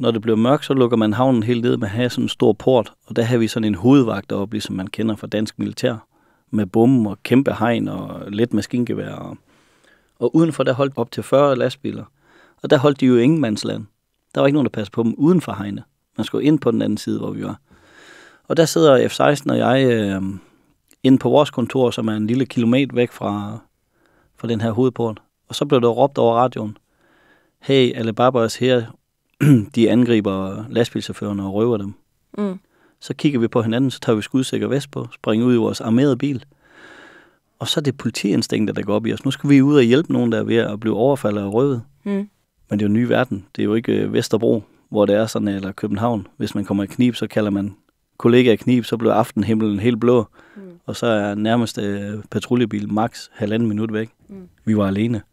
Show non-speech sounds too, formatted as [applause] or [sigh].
når det bliver mørkt, så lukker man havnen helt ned med at have sådan en stor port, og der havde vi sådan en hovedvagt deroppe, ligesom man kender fra dansk militær, med bombe og kæmpe hegn og let maskingevær. Og, og udenfor, der holdt op til 40 lastbiler, og der holdt de jo ingen mandsland. Der var ikke nogen, der passede på dem uden for hegnet. Man skulle ind på den anden side, hvor vi var. Og der sidder F-16 og jeg øh, inde på vores kontor, som er en lille kilometer væk fra, fra den her hovedport. Og så blev der råbt over radioen, Hey, Alibaba is here [clears throat] de angriber lastbilschaufførerne og røver dem. Mm. Så kigger vi på hinanden, så tager vi skudsikker vest på, springer ud i vores armerede bil. Og så er det politiinstinkter, der går op i os. Nu skal vi ud og hjælpe nogen, der er ved at blive overfaldet og røvet. Mm. Men det er jo en ny verden. Det er jo ikke øh, Vesterbro, hvor det er sådan, øh, eller København. Hvis man kommer i knib, så kalder man kollega i knib, så blev aftenhimmelen helt blå. Mm. Og så er nærmeste øh, patruljebil max halvanden minut væk. Mm. Vi var alene.